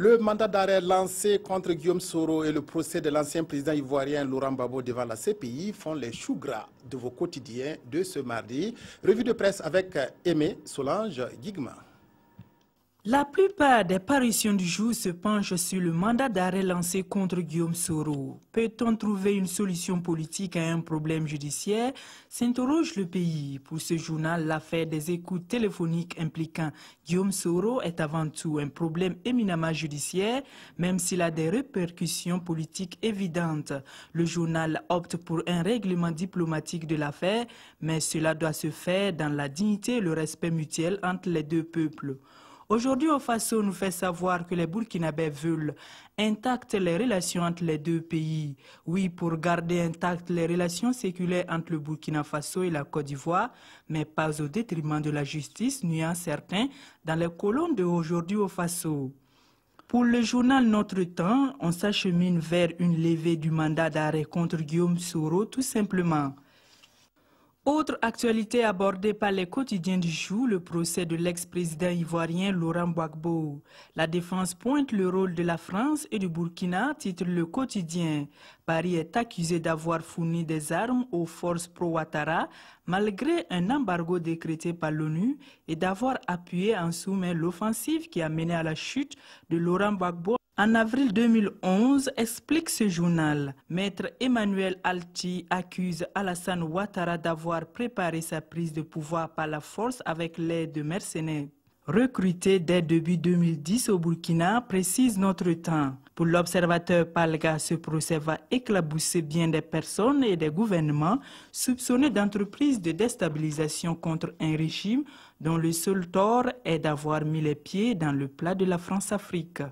Le mandat d'arrêt lancé contre Guillaume Soro et le procès de l'ancien président ivoirien Laurent Babo devant la CPI font les choux gras de vos quotidiens de ce mardi. Revue de presse avec Aimé Solange Guigma. La plupart des parutions du jour se penchent sur le mandat d'arrêt lancé contre Guillaume Soro. Peut-on trouver une solution politique à un problème judiciaire S'interroge le pays. Pour ce journal, l'affaire des écoutes téléphoniques impliquant Guillaume Soro est avant tout un problème éminemment judiciaire, même s'il a des répercussions politiques évidentes. Le journal opte pour un règlement diplomatique de l'affaire, mais cela doit se faire dans la dignité et le respect mutuel entre les deux peuples. Aujourd'hui, au nous fait savoir que les Burkinabés veulent intactes les relations entre les deux pays. Oui, pour garder intactes les relations séculaires entre le Burkina Faso et la Côte d'Ivoire, mais pas au détriment de la justice, nuant certains, dans les colonnes de aujourd'hui au Faso. Pour le journal Notre Temps, on s'achemine vers une levée du mandat d'arrêt contre Guillaume Soro tout simplement. Autre actualité abordée par les quotidiens du jour, le procès de l'ex-président ivoirien Laurent Gbagbo. La défense pointe le rôle de la France et du Burkina, titre le quotidien. Paris est accusé d'avoir fourni des armes aux forces pro-Ouattara, malgré un embargo décrété par l'ONU, et d'avoir appuyé en soumets l'offensive qui a mené à la chute de Laurent Gbagbo en avril 2011, explique ce journal, Maître Emmanuel Alti accuse Alassane Ouattara d'avoir préparé sa prise de pouvoir par la force avec l'aide de mercenaires Recruté dès début 2010 au Burkina, précise notre temps. Pour l'observateur Palga, ce procès va éclabousser bien des personnes et des gouvernements soupçonnés d'entreprises de déstabilisation contre un régime dont le seul tort est d'avoir mis les pieds dans le plat de la France-Afrique.